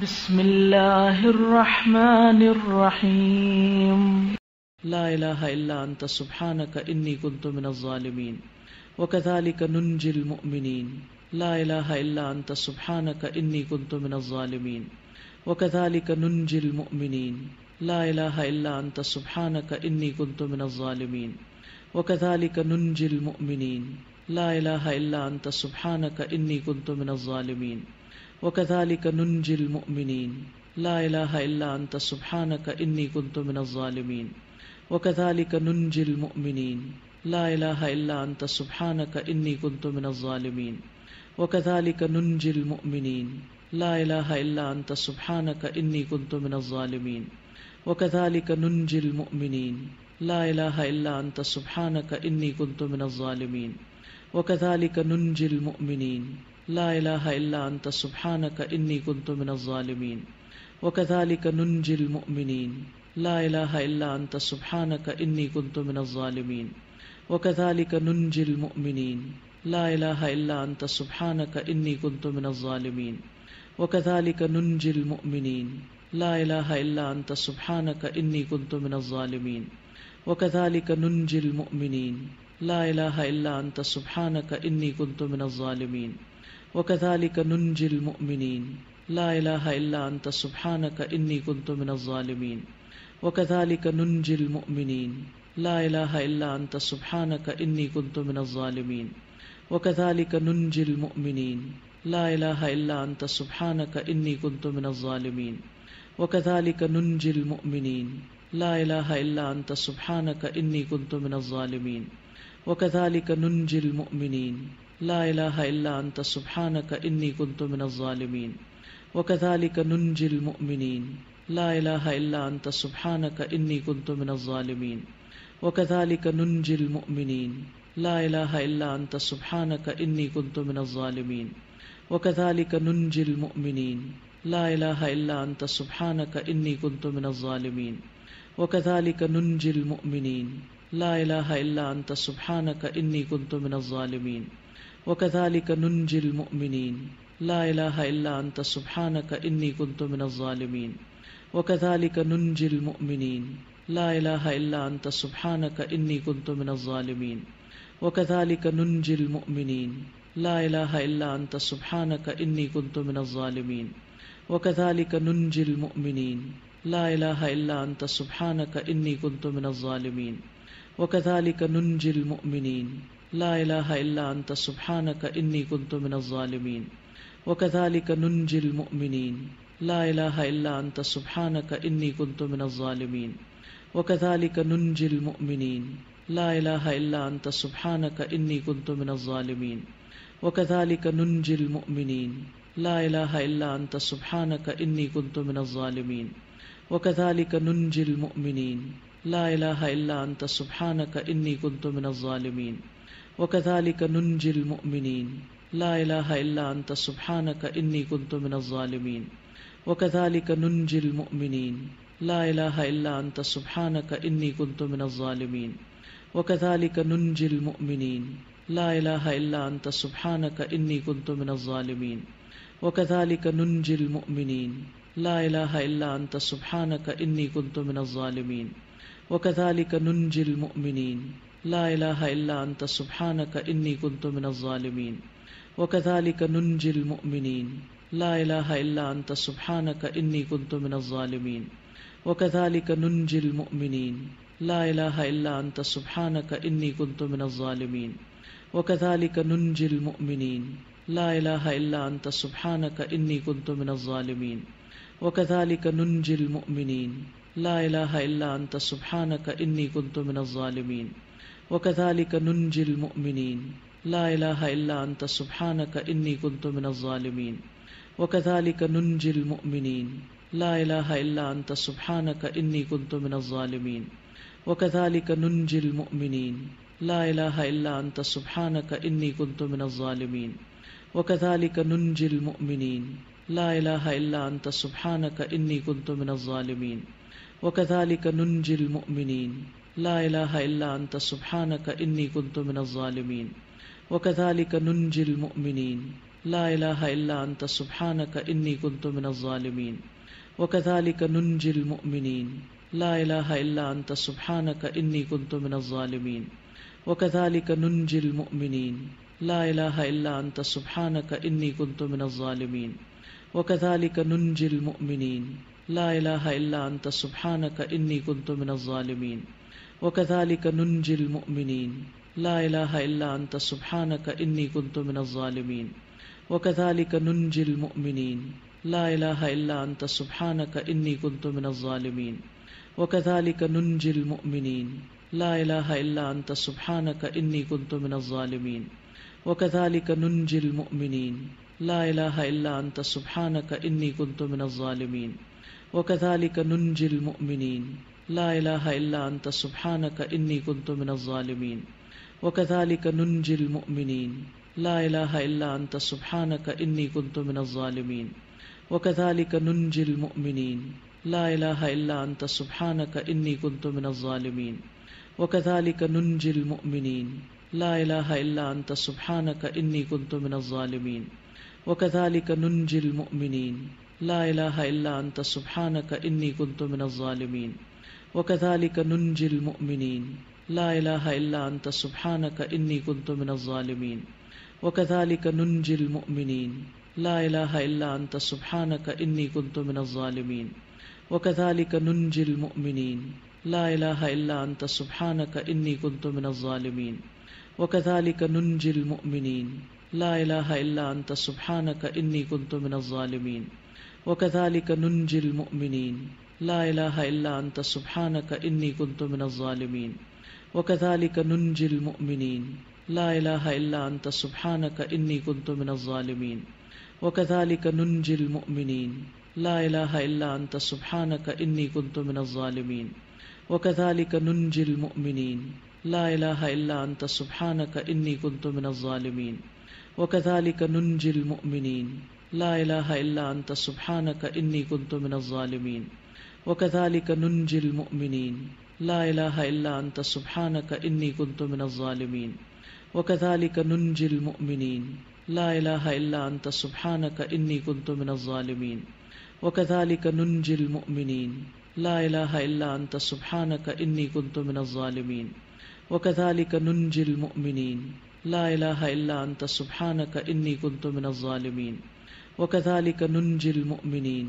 بسم الله الرحمن الرحيم لا إله إلا أنت سبحانك إني كنت من الظالمين وكذلك ننجي المؤمنين لا إله إلا أنت سبحانك إني كنت من الظالمين وكذلك ننجي المؤمنين لا إله إلا أنت سبحانك إني كنت من الظالمين وكذلك ننجي المؤمنين لا إله إلا أنت سبحانك إني كنت من الظالمين وكذلك ننجي المؤمنين لا إله إلا أنت سبحانك إني كنت من الظالمين وكذلك ننجي المؤمنين لا إله إلا أنت سبحانك إني كنت من الظالمين وكذلك ننجي المؤمنين لا إله إلا أنت سبحانك إني كنت من الظالمين وكذلك ننجي المؤمنين لا إله إلا أنت سبحانك إني كنت من الظالمين وكذلك ننجي المؤمنين لا إله إلا أنت سبحانك إني كنت من الظالمين وكذلك ننجي المؤمنين لا إله إلا أنت سبحانك إني كنت من الظالمين وكذلك ننجي المؤمنين لا إله إلا أنت سبحانك إني كنت من الظالمين وكذلك ننجي المؤمنين لا إله إلا أنت سبحانك إني كنت من الظالمين وكذلك ننجي المؤمنين لا إله إلا أنت سبحانك إني كنت من الظالمين وكذلك ننجي المؤمنين لا إله إلا أنت سبحانك إني كنت من الظالمين وكذلك ننجي المؤمنين لا إله إلا أنت سبحانك إني كنت من الظالمين وكذلك ننجي المؤمنين لا إله إلا أنت سبحانك إني كنت من الظالمين وكذلك ننجي المؤمنين لا إله إلا أنت سبحانك إني كنت من الظالمين وكذلك ننجي المؤمنين لا إله إلا أنت سبحانك إني كنت من الظالمين وكذلك ننجي المؤمنين لا إله إلا أنت سبحانك إني كنت من الظالمين وكذلك ننجي المؤمنين لا إله إلا أنت سبحانك إني كنت من الظالمين وكذلك ننجي المؤمنين لا إله إلا أنت سبحانك إني كنت من الظالمين وكذلك ننجي المؤمنين لا إله إلا أنت سبحانك إني كنت من الظالمين وكذلك ننجي المؤمنين لا إله إلا أنت سبحانك إني كنت من الظالمين وكذلك ننجي المؤمنين لا إله إلا أنت سبحانك إني كنت من الظالمين وكذلك ننجي المؤمنين لا إله إلا أنت سبحانك إني كنت من الظالمين وكذلك ننجي المؤمنين لا إله إلا أنت سبحانك إني كنت من الظالمين وكذلك ننجي المؤمنين لا إله إلا أنت سبحانك إني كنت من الظالمين وكذلك ننجي المؤمنين لا إله إلا أنت سبحانك إني كنت من الظالمين وكذلك ننجي المؤمنين لا إله إلا أنت سبحانك إني كنت من الظالمين وكذلك ننجي المؤمنين لا إله إلا أنت سبحانك إني كنت من الظالمين وكذلك ننجي المؤمنين لا إله إلا أنت سبحانك إني كنت من الظالمين وكذلك ننجي المؤمنين لا إله إلا أنت سبحانك إني كنت من الظالمين وكذلك ننجي المؤمنين لا إله إلا أنت سبحانك إني كنت من الظالمين وكذلك ننجي المؤمنين لا إله إلا أنت سبحانك إني كنت من الظالمين وكذلك ننجي المؤمنين لا إله إلا أنت سبحانك إني كنت من الظالمين وكذلك ننجي المؤمنين لا إله إلا أنت سبحانك إني كنت من الظالمين وكذلك ننجي المؤمنين لا إله إلا أنت سبحانك إني كنت من الظالمين وكذلك ننجي المؤمنين لا إله إلا أنت سبحانك إني كنت من الظالمين وكذلك ننجي المؤمنين لا إله إلا أنت سبحانك إني كنت من الظالمين وكذلك ننجي المؤمنين لا إله إلا أنت سبحانك إني كنت من الظالمين وكذلك ننجي المؤمنين لا إله إلا أنت سبحانك إني كنت من الظالمين وكذلك ننجي المؤمنين لا إله إلا أنت سبحانك إني كنت من الظالمين وكذلك ننجي المؤمنين لا إله إلا أنت سبحانك إني كنت من الظالمين وكذلك ننجي المؤمنين لا إله إلا أنت سبحانك إني كنت من الظالمين وكذلك ننجي المؤمنين لا إله إلا أنت سبحانك إني كنت من الظالمين وكذلك ننجي المؤمنين لا إله إلا أنت سبحانك إني كنت من الظالمين وكذلك ننجي المؤمنين لا إله إلا أنت سبحانك إني كنت من الظالمين وكذلك ننجي المؤمنين لا إله إلا أنت سبحانك إني كنت من الظالمين وكذلك ننجي المؤمنين لا إله إلا أنت سبحانك إني كنت من الظالمين وكذلك ننجي المؤمنين لا إله إلا أنت سبحانك إني كنت من الظالمين وكذلك ننجي المؤمنين لا إله إلا أنت سبحانك إني كنت من الظالمين وكذلك ننجي المؤمنين لا إله إلا أنت سبحانك إني كنت من الظالمين وكذلك ننجي المؤمنين لا إله إلا أنت سبحانك إني كنت من الظالمين وكذلك ننجي المؤمنين لا إله إلا أنت سبحانك إني كنت من الظالمين وكذلك ننجي المؤمنين لا إله إلا أنت سبحانك إني كنت من الظالمين وكذلك ننجي المؤمنين لا إله إلا أنت سبحانك إني كنت من الظالمين وكذلك ننجي المؤمنين لا إله إلا أنت سبحانك إني كنت من الظالمين وكذلك ننجي المؤمنين لا إله إلا أنت سبحانك إني كنت من الظالمين وكذلك ننجي المؤمنين لا إله إلا أنت سبحانك إني كنت من الظالمين وكذلك ننجي المؤمنين لا إله إلا أنت سبحانك إني كنت من الظالمين وكذلك ننجي المؤمنين لا إله إلا أنت سبحانك إني كنت من الظالمين وكذلك ننجي المؤمنين لا إله إلا أنت سبحانك إني كنت من الظالمين وكذلك ننجي المؤمنين لا إله إلا أنت سبحانك إني كنت من الظالمين وكذلك ننجي المؤمنين لا إله إلا أنت سبحانك إني كنت من الظالمين وكذلك ننجي المؤمنين لا إله إلا أنت سبحانك إني كنت من الظالمين وكذلك ننجي المؤمنين لا إله إلا أنت سبحانك إني كنت من الظالمين وكذلك ننجي المؤمنين لا إله إلا أنت سبحانك إني كنت من الظالمين وكذلك ننجي المؤمنين لا إله إلا أنت سبحانك إني كنت من الظالمين وكذلك ننجي المؤمنين لا إله إلا أنت سبحانك إني كنت من الظالمين وكذلك ننجي المؤمنين لا إله إلا أنت سبحانك إني كنت من الظالمين وكذلك ننجي المؤمنين لا إله إلا أنت سبحانك إني كنت من الظالمين وكذلك ننجي المؤمنين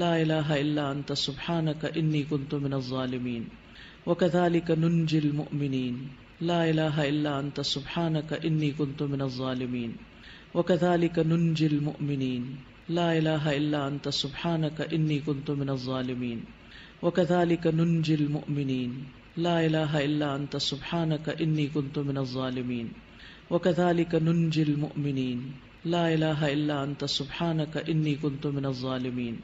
لا إله إلا أنت سبحانك إني كنت من الظالمين وكذلك ننجي المؤمنين لا إله إلا أنت سبحانك إني كنت من الظالمين وكذلك ننجي المؤمنين لا إله إلا أنت سبحانك إني كنت من الظالمين وكذلك ننجي المؤمنين لا إله إلا أنت سبحانك إني كنت من الظالمين وكذلك ننجي المؤمنين لا إله إلا أنت سبحانك إني كنت من الظالمين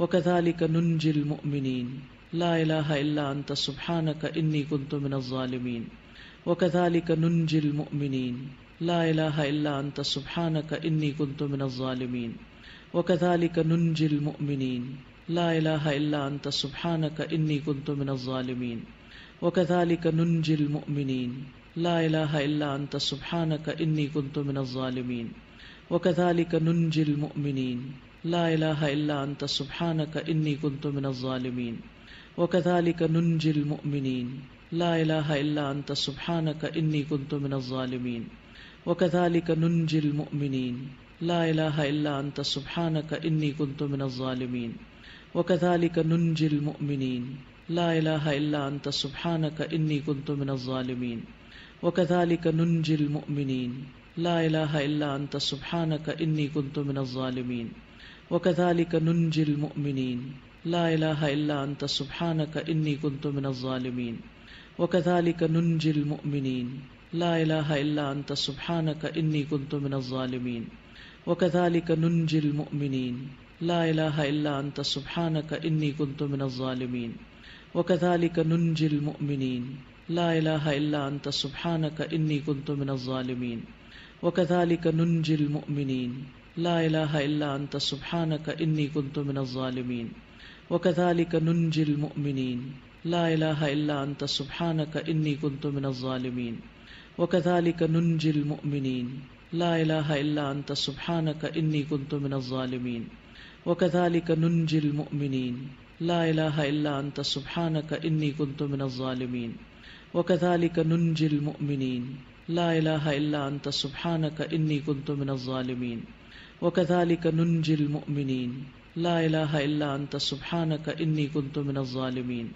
وكذلك ننجي المؤمنين لا إله إلا أنت سبحانك إني كنت من الظالمين وكذلك ننجي المؤمنين لا إله إلا أنت سبحانك إني كنت من الظالمين وكذلك ننجي المؤمنين لا إله إلا أنت سبحانك إني كنت من الظالمين وكذلك ننجي المؤمنين لا إله إلا أنت سبحانك إني كنت من الظالمين وكذلك ننجي المؤمنين لا إله إلا أنت سبحانك إني كنت من الظالمين وكذلك ننجي المؤمنين لا إله إلا أنت سبحانك إني كنت من الظالمين وكذلك ننجي المؤمنين لا إله إلا أنت سبحانك إني كنت من الظالمين وكذلك ننجي المؤمنين لا إله إلا أنت سبحانك إني كنت من الظالمين وكذلك ننجي المؤمنين لا إله إلا أنت سبحانك إني كنت من الظالمين وكذلك ننجي المؤمنين لا إله إلا أنت سبحانك إني كنت من الظالمين وكذلك ننجي المؤمنين لا إله إلا أنت سبحانك إني كنت من الظالمين وكذلك ننجي المؤمنين لا إله إلا أنت سبحانك إني كنت من الظالمين وكذلك ننجي المؤمنين لا إله إلا أنت سبحانك إني كنت من الظالمين وكذلك ننجي المؤمنين لا إله إلا أنت سبحانك إني كنت من الظالمين وكذلك ننجي المؤمنين لا إله إلا أنت سبحانك إني كنت من الظالمين وكذلك ننجي المؤمنين لا إله إلا أنت سبحانك إني كنت من الظالمين وكذلك ننجي المؤمنين لا إله إلا أنت سبحانك إني كنت من الظالمين وكذلك ننجي المؤمنين لا إله إلا أنت سبحانك إني كنت من الظالمين وكذلك ننجي المؤمنين لا إله إلا أنت سبحانك إني كنت من الظالمين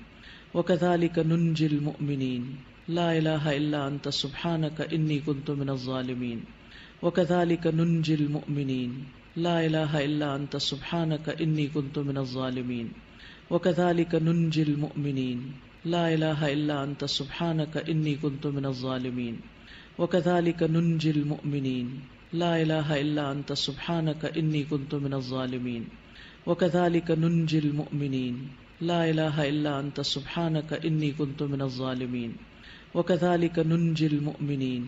وكذلك ننجي المؤمنين لا إله إلا أنت سبحانك إني كنت من الظالمين وكذلك ننجي المؤمنين لا إله إلا أنت سبحانك إني كنت من الظالمين وكذلك ننجي المؤمنين لا إله إلا أنت سبحانك إني كنت من الظالمين وكذلك ننجي المؤمنين لا إله إلا أنت سبحانك إني كنت من الظالمين وكذلك ننجي المؤمنين لا إله إلا أنت سبحانك إني كنت من الظالمين وكذلك ننجي المؤمنين